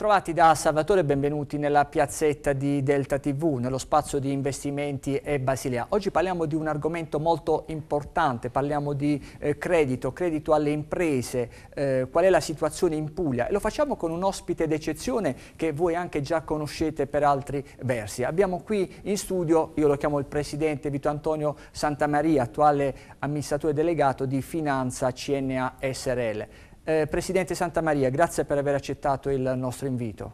Bentrovati da Salvatore benvenuti nella piazzetta di Delta TV, nello spazio di investimenti e Basilea. Oggi parliamo di un argomento molto importante, parliamo di eh, credito, credito alle imprese, eh, qual è la situazione in Puglia e lo facciamo con un ospite d'eccezione che voi anche già conoscete per altri versi. Abbiamo qui in studio, io lo chiamo il presidente Vito Antonio Santamaria, attuale amministratore delegato di Finanza CNA SRL. Eh, Presidente Santamaria, grazie per aver accettato il nostro invito.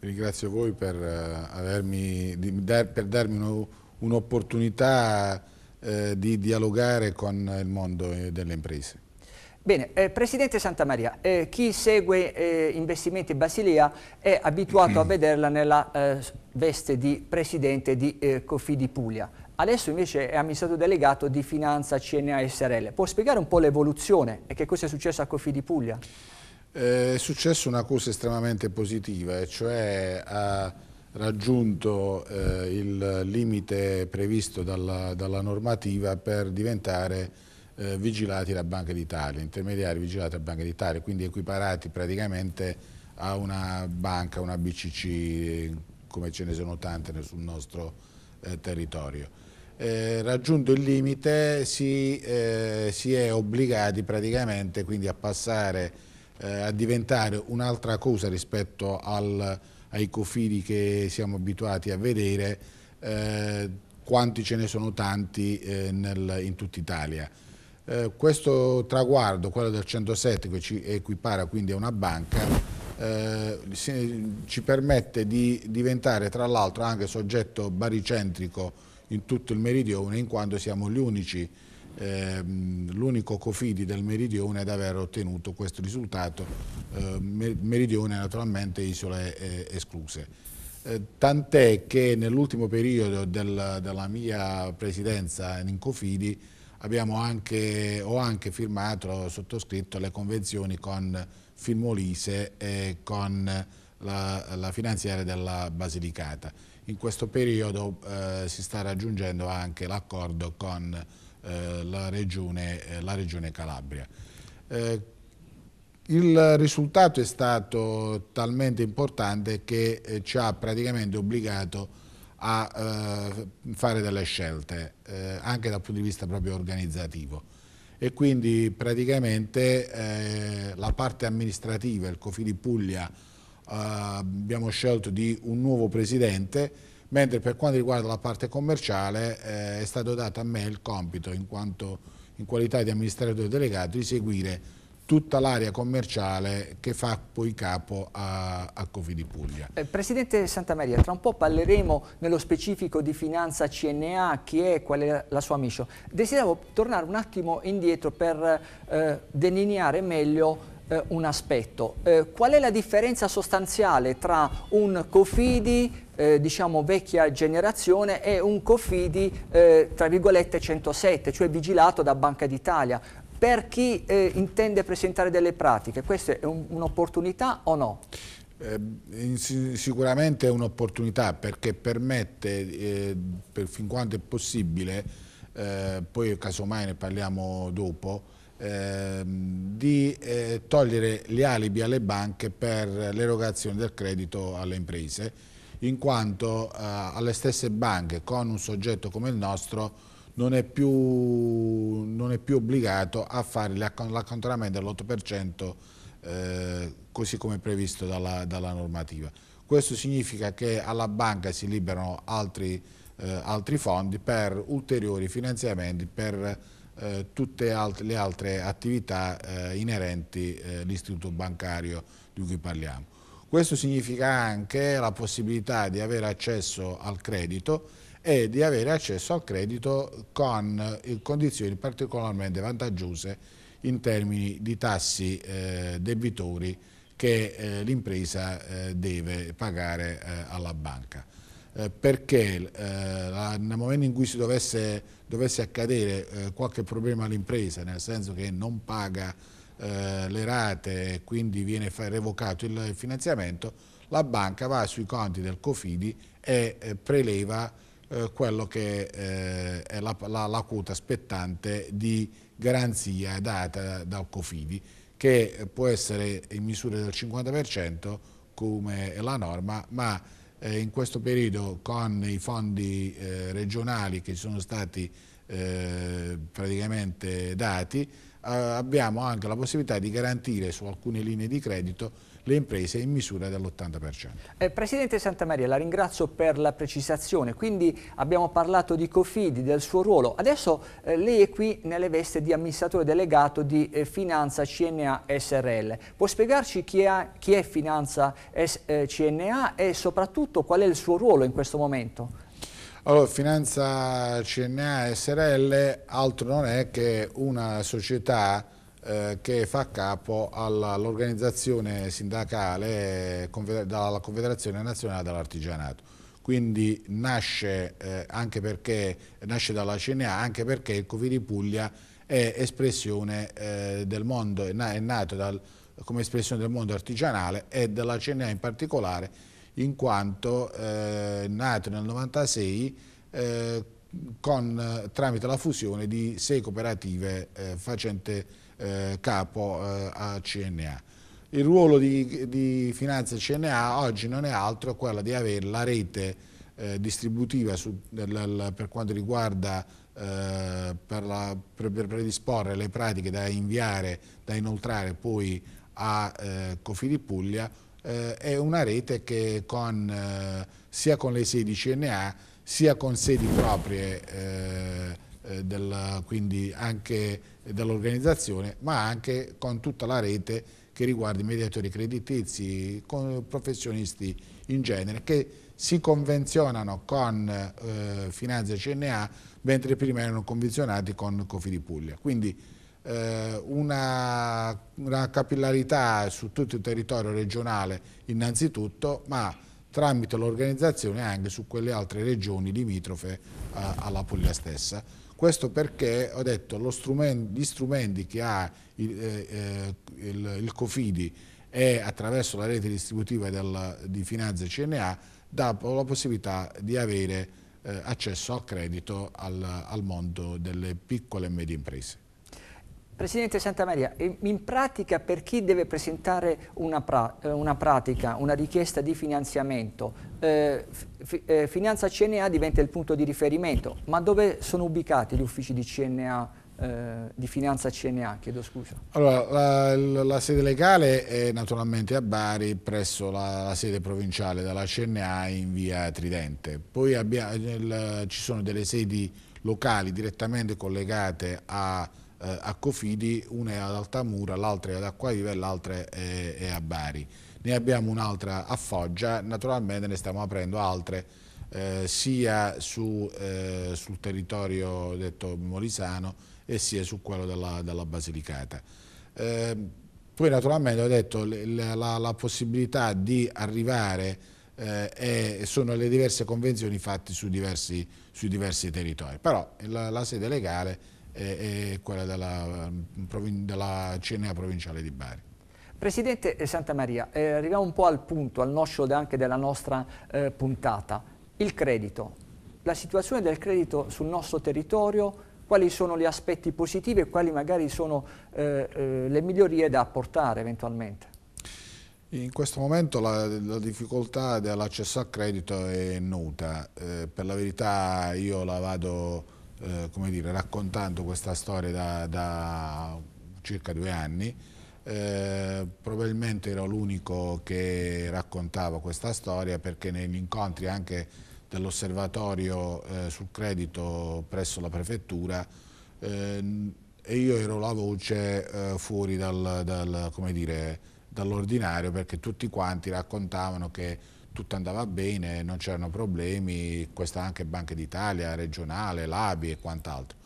Ringrazio voi per, uh, avermi, di, dar, per darmi un'opportunità un uh, eh, di dialogare con il mondo delle imprese. Bene, eh, Presidente Santamaria, eh, chi segue eh, Investimenti Basilea è abituato a vederla nella eh, veste di Presidente di eh, Cofidi Puglia. Adesso invece è amministrato delegato di Finanza CNA SRL. Può spiegare un po' l'evoluzione e che cosa è successo a Cofidi Puglia? Eh, è successa una cosa estremamente positiva, e cioè ha raggiunto il limite previsto dalla, dalla normativa per diventare eh, vigilati da Banca d'Italia, intermediari vigilati da Banca d'Italia, quindi equiparati praticamente a una banca, una BCC, come ce ne sono tante sul nostro eh, territorio. Eh, raggiunto il limite si, eh, si, è obbligati praticamente quindi a passare eh, a diventare un'altra cosa rispetto al, ai cofidi che siamo abituati a vedere, eh, quanti ce ne sono tanti nel, in tutta Italia. Eh, questo traguardo, quello del 107 che ci equipara quindi a una banca, eh, ci permette di diventare tra l'altro anche soggetto baricentrico in tutto il meridione in quanto siamo gli unici Ehm, l'unico Cofidi del Meridione ad aver ottenuto questo risultato, eh, Meridione naturalmente isole eh, escluse. Eh, tant'è che nell'ultimo periodo del, della mia presidenza in Cofidi anche, ho anche firmato, ho sottoscritto le convenzioni con Filmolise e con la, la finanziaria della Basilicata. In questo periodo eh, si sta raggiungendo anche l'accordo con eh, la, regione, eh, la, regione, Calabria. Eh, il risultato è stato talmente importante che eh, ci ha praticamente obbligato a eh, fare delle scelte, eh, anche dal punto di vista proprio organizzativo. E quindi praticamente eh, la parte amministrativa, il Cofidi Puglia, abbiamo scelto di un nuovo presidente, mentre per quanto riguarda la parte commerciale eh, è stato dato a me il compito in, quanto, in qualità di amministratore delegato di seguire tutta l'area commerciale che fa poi capo a, a Covi di Puglia. Eh, Presidente Santa Maria, tra un po' parleremo nello specifico di finanza CNA, chi è, qual è la sua mission. Desideravo tornare un attimo indietro per eh, delineare meglio eh, un aspetto. Eh, qual è la differenza sostanziale tra un Cofidi eh, diciamo vecchia generazione e un Cofidi eh, tra virgolette 107, cioè vigilato da Banca d'Italia per chi eh, intende presentare delle pratiche, questa è un'opportunità un o no? Eh, sicuramente è un'opportunità perché permette, eh, per fin quanto è possibile, eh, poi casomai ne parliamo dopo, ehm, di eh, togliere gli alibi alle banche per l'erogazione del credito alle imprese, in quanto eh, alle stesse banche con un soggetto come il nostro non è più, non è più obbligato a fare l'accantonamento dell'8% eh, così come previsto dalla, dalla, normativa. Questo significa che alla banca si liberano altri, eh, altri fondi per ulteriori finanziamenti per eh, tutte alt le altre attività eh, inerenti all'istituto eh, bancario di cui parliamo. Questo significa anche la possibilità di avere accesso al credito e di avere accesso al credito con eh, condizioni particolarmente vantaggiose in termini di tassi eh, debitori che eh, l'impresa eh, deve pagare eh, alla banca. Eh, perché la, nel momento in cui si dovesse, dovesse accadere qualche problema all'impresa, nel senso che non paga le rate e quindi viene revocato il finanziamento, la banca va sui conti del Cofidi e preleva eh, quello che eh, è la, la, la quota spettante di garanzia data da Cofidi, che può essere in misura del 50% come è la norma, ma eh, in questo periodo con i fondi eh, regionali che ci sono stati eh, praticamente dati, abbiamo anche la possibilità di garantire su alcune linee di credito le imprese in misura dell'80%. Eh, Presidente Santamaria, la ringrazio per la precisazione, quindi abbiamo parlato di Cofidi, del suo ruolo, adesso eh, lei è qui nelle veste di amministratore delegato di eh, Finanza CNA SRL, può spiegarci chi è, chi è Finanza S, eh, CNA e soprattutto qual è il suo ruolo in questo momento? Allora, Finanza CNA SRL altro non è che una società eh, che fa capo all'organizzazione sindacale eh, della Confederazione Nazionale dell'Artigianato quindi nasce, eh, anche perché, nasce dalla CNA anche perché il Covidi Puglia è espressione eh, del mondo, è, na è nato dal, come espressione del mondo artigianale e della CNA in particolare in quanto eh, nato nel 96 eh, con, tramite la fusione di sei cooperative facente eh, capo eh, a CNA. Il ruolo di, di, Finanza CNA oggi non è altro che quello di avere la rete eh, distributiva su, del, per quanto riguarda eh, per, la, per, per, predisporre le pratiche da inviare, da inoltrare poi a eh, Cofidi Puglia eh, è una rete che con, eh, sia con le sedi CNA sia con sedi proprie eh, del, quindi anche dell'organizzazione, ma anche con tutta la rete che riguarda i mediatori creditizi, con professionisti in genere, che si convenzionano con eh, Finanza CNA, mentre prima erano convenzionati con Cofi di Puglia. Quindi eh, una, una capillarità su tutto il territorio regionale innanzitutto, ma tramite l'organizzazione anche su quelle altre regioni limitrofe eh, alla Puglia stessa. Questo perché ho detto strumento, gli strumenti che ha il, eh, eh, il, il, Cofidi e attraverso la rete distributiva del, di Finanza CNA dà la possibilità di avere eh, accesso al credito al, al mondo delle piccole e medie imprese. Presidente Santa Maria, in pratica per chi deve presentare una, pra eh, una pratica, una richiesta di finanziamento, eh, eh, Finanza CNA diventa il punto di riferimento, ma dove sono ubicati gli uffici di CNA, eh, di Finanza CNA, chiedo scusa? Allora, la, la, sede legale è naturalmente a Bari, presso la, la sede provinciale della CNA in via Tridente. Poi abbiamo, eh, il, ci sono delle sedi locali direttamente collegate a eh, a Cofidi, una è ad Altamura, l'altra è ad Acquaviva e l'altra è, è, a Bari. Ne abbiamo un'altra a Foggia, naturalmente ne stiamo aprendo altre eh, sia su, eh, sul territorio detto molisano e sia su quello della, della Basilicata. Ehm, poi naturalmente ho detto la, la, la possibilità di arrivare eh, sono le diverse convenzioni fatte su diversi, su diversi territori. Però la, la sede legale e, quella della, della CNA provinciale di Bari. Presidente eh, Santa Maria, eh, arriviamo un po' al punto, al noscio anche della nostra eh, puntata. Il credito, la situazione del credito sul nostro territorio, quali sono gli aspetti positivi e quali magari sono eh, eh le migliorie da apportare eventualmente? In questo momento la, la difficoltà dell'accesso al credito è nota, eh, per la verità io la vado eh, come dire, raccontando questa storia da, da circa due anni, eh, probabilmente ero l'unico che raccontava questa storia perché negli incontri anche dell'osservatorio eh, sul credito presso la prefettura eh, e io ero la voce eh, fuori dal, dal, dall'ordinario perché tutti quanti raccontavano che tutto andava bene, non c'erano problemi, questa anche Banca d'Italia, regionale, l'ABI e quant'altro.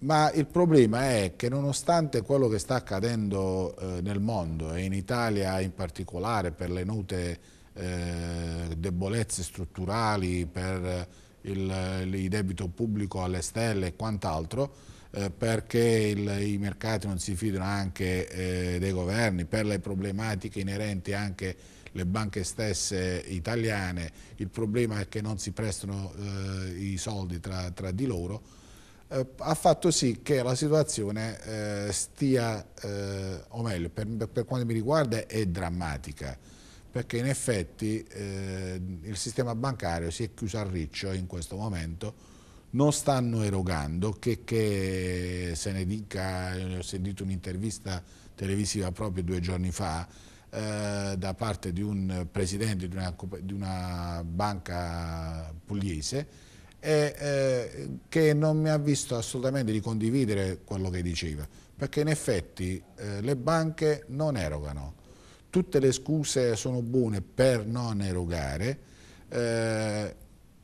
Ma il problema è che nonostante quello che sta accadendo eh, nel mondo e in Italia in particolare per le note eh, debolezze strutturali, per il, il, debito pubblico alle stelle e quant'altro, eh, perché il, i mercati non si fidano anche eh, dei governi, per le problematiche inerenti anche a le banche stesse italiane, il problema è che non si prestano eh, i soldi tra, tra di loro, eh, ha fatto sì che la situazione eh, stia, eh, o meglio, per, per, quanto mi riguarda è drammatica, perché in effetti eh, il sistema bancario si è chiuso a riccio in questo momento, non stanno erogando, che, che se ne dica, eh, ho sentito un'intervista televisiva proprio due giorni fa, eh, da parte di un presidente di una, di una banca pugliese e, eh, che non mi ha visto assolutamente di condividere quello che diceva, perché in effetti eh, le banche non erogano. Tutte le scuse sono buone per non erogare eh,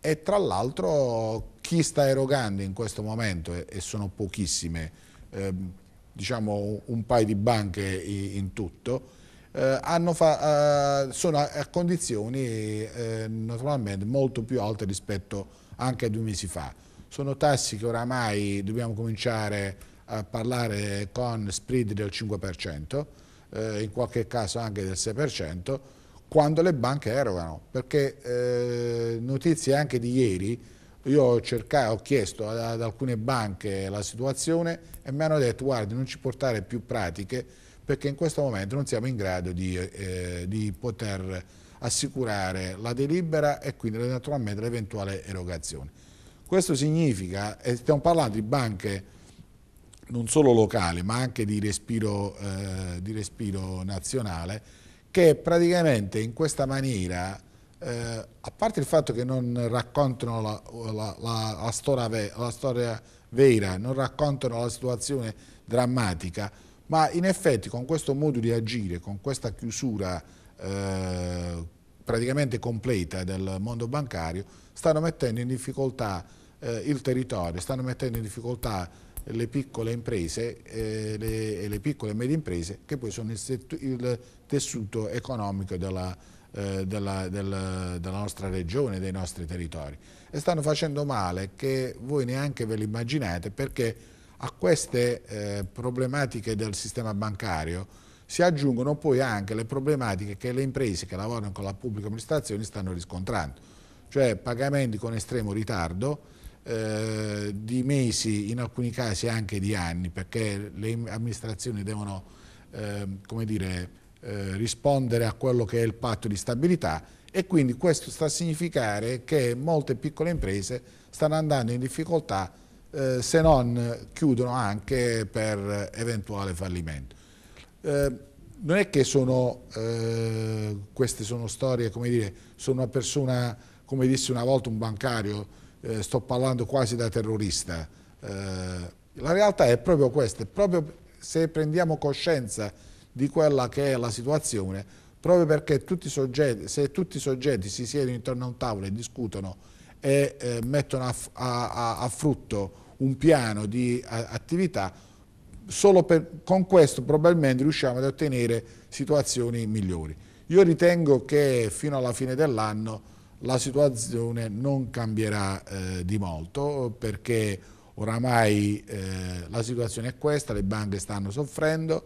e tra l'altro chi sta erogando in questo momento, e, e sono pochissime, ehm, diciamo un paio di banche in, in tutto, eh, fa, eh, sono a, a condizioni eh, naturalmente molto più alte rispetto anche a due mesi fa. Sono tassi che oramai dobbiamo cominciare a parlare con spread del 5%, in qualche caso anche del 6%, quando le banche erogano, perché eh, notizie anche di ieri, io ho, cercato, ho chiesto ad, ad, alcune banche la situazione e mi hanno detto guardi non ci portare più pratiche perché in questo momento non siamo in grado di, eh, di poter assicurare la delibera e quindi naturalmente l'eventuale erogazione. Questo significa, e stiamo parlando di banche non solo locali ma anche di respiro, eh, di respiro nazionale, che praticamente in questa maniera, eh, a parte il fatto che non raccontano la, la, la, la storia, storia vera, non raccontano la situazione drammatica, ma in effetti con questo modo di agire, con questa chiusura eh, praticamente completa del mondo bancario, stanno mettendo in difficoltà eh, il territorio, stanno mettendo in difficoltà le piccole imprese eh, le, e le piccole e medie imprese che poi sono il, il tessuto economico della, eh, della, della, della, nostra regione, dei nostri territori e stanno facendo male che voi neanche ve lo immaginate perché a queste eh, problematiche del sistema bancario si aggiungono poi anche le problematiche che le imprese che lavorano con la pubblica amministrazione stanno riscontrando, cioè pagamenti con estremo ritardo, eh, di mesi, in alcuni casi anche di anni, perché le amministrazioni devono eh, come dire, eh, rispondere a quello che è il patto di stabilità e quindi questo sta a significare che molte piccole imprese stanno andando in difficoltà eh, se non chiudono anche per eventuale fallimento. Eh, non è che sono, eh, queste sono storie, come dire, sono una persona, come disse una volta un bancario, eh, sto parlando quasi da terrorista. Eh, la realtà è proprio questa, proprio se prendiamo coscienza di quella che è la situazione, proprio perché tutti soggetti, se tutti i soggetti si siedono intorno a un tavolo e discutono e eh, mettono a, a, a frutto un piano di attività, solo per, con questo probabilmente riusciamo ad ottenere situazioni migliori. Io ritengo che fino alla fine dell'anno la situazione non cambierà eh, di molto perché oramai eh, la situazione è questa, le banche stanno soffrendo,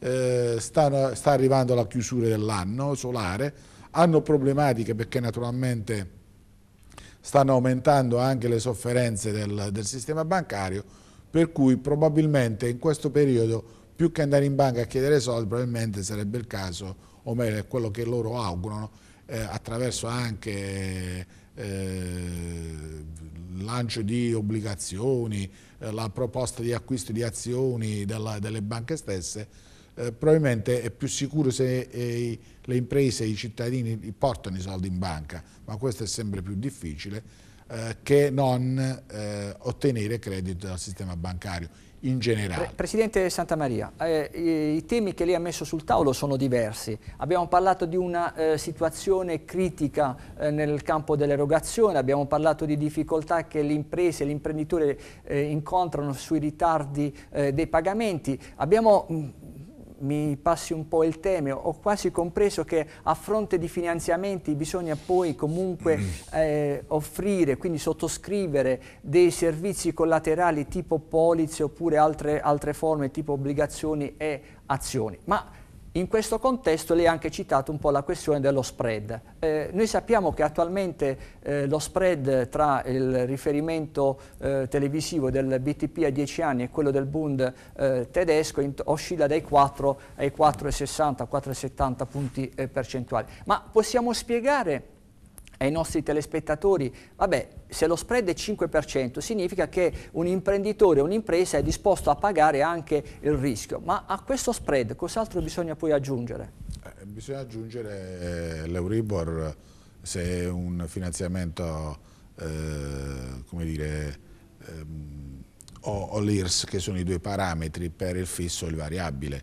eh, stanno, sta arrivando la chiusura dell'anno solare, hanno problematiche perché naturalmente stanno aumentando anche le sofferenze del, del sistema bancario, per cui probabilmente in questo periodo più che andare in banca a chiedere soldi, probabilmente sarebbe il caso, o meglio è quello che loro augurano, eh, attraverso anche eh, lancio di obbligazioni, eh, la proposta di acquisto di azioni della, delle banche stesse, eh, probabilmente è più sicuro se eh, le imprese, i cittadini portano i soldi in banca, ma questo è sempre più difficile, eh, che non eh, ottenere credito dal sistema bancario in generale. Presidente Santamaria, eh, i temi che lei ha messo sul tavolo sono diversi. Abbiamo parlato di una eh, situazione critica eh, nel campo dell'erogazione, abbiamo parlato di difficoltà che le imprese e gli l'imprenditore incontrano sui ritardi dei pagamenti, abbiamo mh, mi passi un po' il tema, ho quasi compreso che a fronte di finanziamenti bisogna poi comunque mm. eh, offrire, quindi sottoscrivere dei servizi collaterali tipo polizze oppure altre, altre forme tipo obbligazioni e azioni. Ma in questo contesto lei ha anche citato un po' la questione dello spread. Eh, noi sappiamo che attualmente eh, lo spread tra il riferimento eh, televisivo del BTP a 10 anni e quello del Bund eh, tedesco oscilla dai 4 ai 4,60, 4,70 punti eh, percentuali. Ma possiamo spiegare ai nostri telespettatori, vabbè, se lo spread è 5% significa che un imprenditore un'impresa è disposto a pagare anche il rischio, ma a questo spread cos'altro bisogna poi aggiungere? Eh, bisogna aggiungere eh, l'Euribor se è un finanziamento, eh, come dire, ehm, o, o l'IRS che sono i due parametri per il fisso e il variabile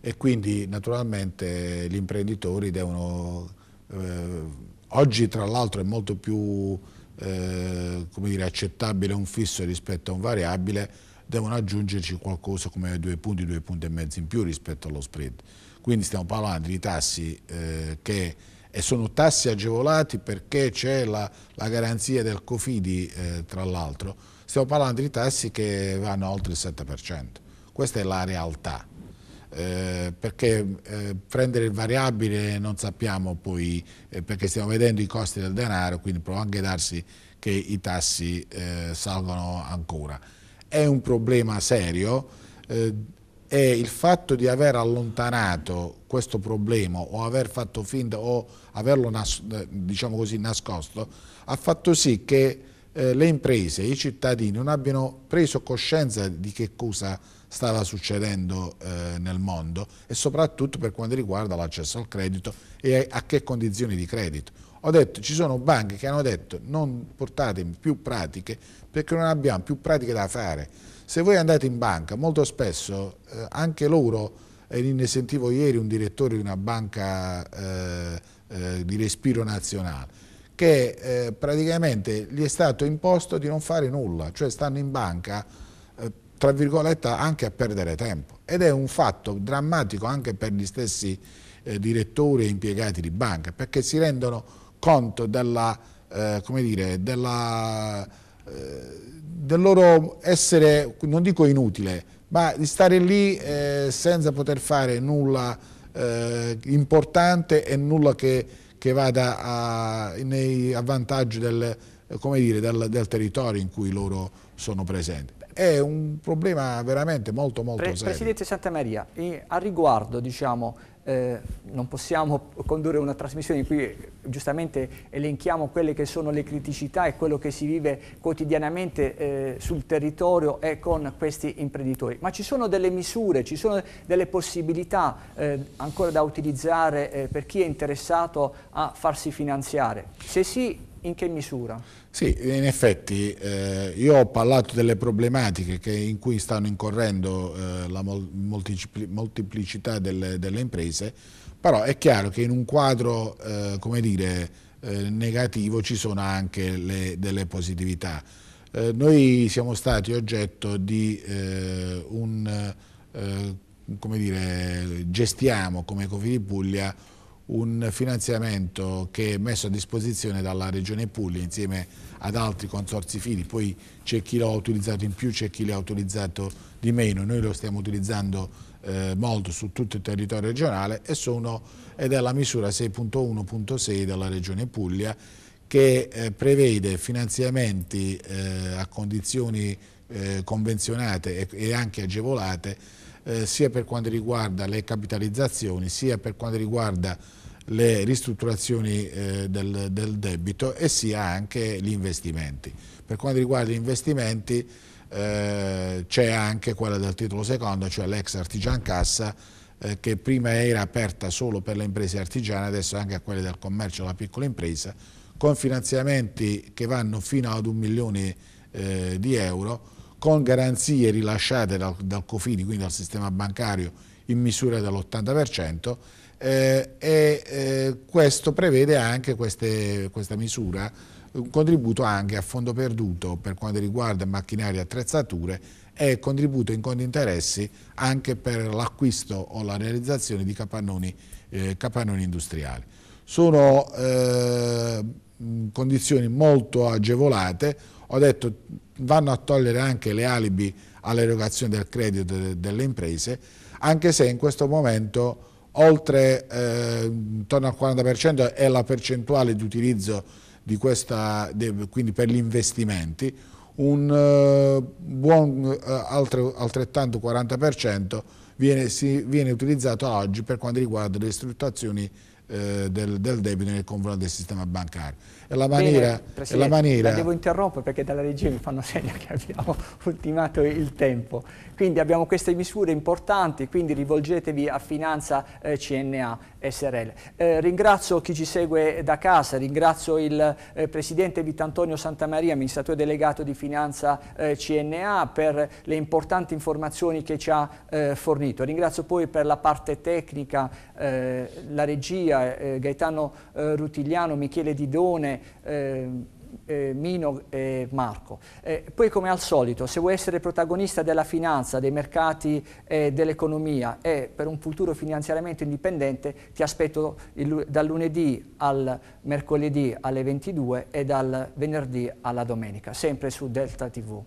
e quindi naturalmente gli imprenditori devono eh, Oggi tra l'altro è molto più eh, dire, accettabile un fisso rispetto a un variabile, devono aggiungerci qualcosa come due punti, due punti e mezzo in più rispetto allo spread. Quindi stiamo parlando di tassi eh, che e sono tassi agevolati perché c'è la, la, garanzia del Cofidi, eh, tra l'altro, stiamo parlando di tassi che vanno oltre il 7%. Questa è la realtà. Eh, perché eh, prendere il variabile non sappiamo poi, eh, perché stiamo vedendo i costi del denaro, quindi può anche darsi che i tassi eh, salgono ancora. È un problema serio eh, e il fatto di aver allontanato questo problema o aver fatto finta o averlo diciamo così, nascosto ha fatto sì che eh, le imprese e i cittadini non abbiano preso coscienza di che cosa stava succedendo eh, nel mondo e soprattutto per quanto riguarda l'accesso al credito e a che condizioni di credito. Ho detto, ci sono banche che hanno detto non portate più pratiche perché non abbiamo più pratiche da fare. Se voi andate in banca, molto spesso eh, anche loro, e ne sentivo ieri un direttore di una banca eh, eh di respiro nazionale, che eh, praticamente gli è stato imposto di non fare nulla, cioè stanno in banca, eh, tra virgolette, anche a perdere tempo. Ed è un fatto drammatico anche per gli stessi eh, direttori e impiegati di banca, perché si rendono conto della, eh, come dire, della, eh, del loro essere, non dico inutile, ma di stare lì eh, senza poter fare nulla importante e nulla che che vada a, nei, a vantaggio del, come dire, del, del, territorio in cui loro sono presenti. È un problema veramente molto molto Pre serio. Presidente Santa Maria, a riguardo diciamo, eh, non possiamo condurre una trasmissione in cui giustamente elenchiamo quelle che sono le criticità e quello che si vive quotidianamente eh, sul territorio e con questi imprenditori. Ma ci sono delle misure, ci sono delle possibilità eh, ancora da utilizzare eh, per chi è interessato a farsi finanziare? Se sì, in che misura? Sì, in effetti eh, io ho parlato delle problematiche che, in cui stanno incorrendo eh, la moltiplicità delle, delle, imprese, però è chiaro che in un quadro, eh, come dire, eh, negativo ci sono anche le, delle positività. Eh, noi siamo stati oggetto di eh, un, come dire, gestiamo come Cofidi Puglia un finanziamento che è messo a disposizione dalla Regione Puglia insieme ad altri consorzi fili, poi c'è chi l'ha utilizzato in più, c'è chi l'ha utilizzato di meno, noi lo stiamo utilizzando eh, molto su tutto il territorio regionale e sono, ed è la misura 6.1.6 della Regione Puglia che eh, prevede finanziamenti eh, a condizioni eh, convenzionate e, e anche agevolate eh, sia per quanto riguarda le capitalizzazioni sia per quanto riguarda le ristrutturazioni eh, del, del, debito e sia anche gli investimenti. Per quanto riguarda gli investimenti eh, c'è anche quella del titolo secondo, cioè l'ex artigian cassa eh, che prima era aperta solo per le imprese artigiane, adesso anche a quelle del commercio e della piccola impresa, con finanziamenti che vanno fino ad un milione eh, di euro con garanzie rilasciate dal, dal Cofidi, quindi dal sistema bancario, in misura dell'80%, eh, e eh, questo prevede anche queste, questa misura un contributo anche a fondo perduto per quanto riguarda macchinari e attrezzature e contributo in conto interessi anche per l'acquisto o la realizzazione di capannoni, eh, capannoni industriali. Sono eh, condizioni molto agevolate, ho detto vanno a togliere anche le alibi all'erogazione del credito de, delle imprese, anche se in questo momento oltre eh, intorno al 40% è la percentuale di utilizzo di questa, de, quindi per gli investimenti, un eh, buon eh, altro, altrettanto 40% viene, si, viene utilizzato oggi per quanto riguarda le strutturazioni eh, del, del debito nel confronto del sistema bancario è la maniera... Bene, è la, maniera... la devo interrompere perché dalla regia mi fanno segno che abbiamo ultimato il tempo. Quindi abbiamo queste misure importanti, quindi rivolgetevi a Finanza eh, CNA SRL. Eh, ringrazio chi ci segue da casa, ringrazio il eh, Presidente Vittantonio Santamaria, amministratore delegato di Finanza eh, CNA, per le importanti informazioni che ci ha eh, fornito. Ringrazio poi per la parte tecnica eh, la regia Gaetano Rutigliano, Michele Didone, eh, eh, Mino e Marco. Eh, poi come al solito, se vuoi essere protagonista della finanza, dei mercati e dell'economia e per un futuro finanziariamente indipendente, ti aspetto il, dal lunedì al mercoledì alle 22 e dal venerdì alla domenica, sempre su Delta TV.